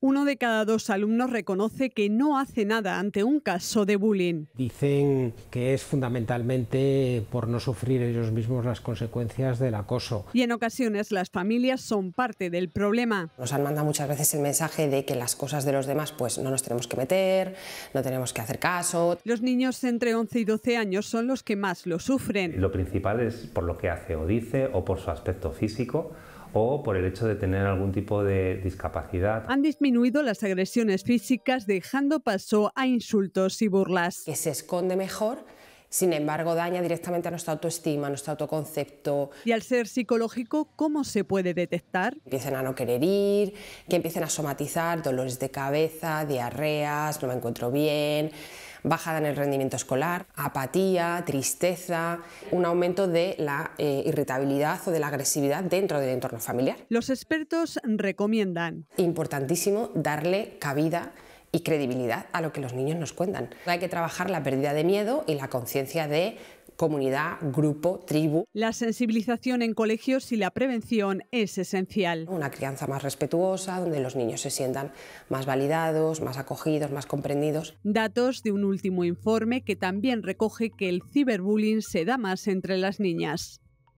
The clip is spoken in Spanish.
Uno de cada dos alumnos reconoce que no hace nada ante un caso de bullying. Dicen que es fundamentalmente por no sufrir ellos mismos las consecuencias del acoso. Y en ocasiones las familias son parte del problema. Nos han mandado muchas veces el mensaje de que las cosas de los demás pues no nos tenemos que meter, no tenemos que hacer caso. Los niños entre 11 y 12 años son los que más lo sufren. Lo principal es por lo que hace o dice o por su aspecto físico o por el hecho de tener algún tipo de discapacidad. Han disminuido las agresiones físicas dejando paso a insultos y burlas. Que se esconde mejor sin embargo, daña directamente a nuestra autoestima, a nuestro autoconcepto. Y al ser psicológico, ¿cómo se puede detectar? Que empiecen a no querer ir, que empiecen a somatizar dolores de cabeza, diarreas, no me encuentro bien bajada en el rendimiento escolar, apatía, tristeza, un aumento de la eh, irritabilidad o de la agresividad dentro del entorno familiar. Los expertos recomiendan. Importantísimo darle cabida y credibilidad a lo que los niños nos cuentan. Hay que trabajar la pérdida de miedo y la conciencia de comunidad, grupo, tribu. La sensibilización en colegios y la prevención es esencial. Una crianza más respetuosa, donde los niños se sientan más validados, más acogidos, más comprendidos. Datos de un último informe que también recoge que el ciberbullying se da más entre las niñas.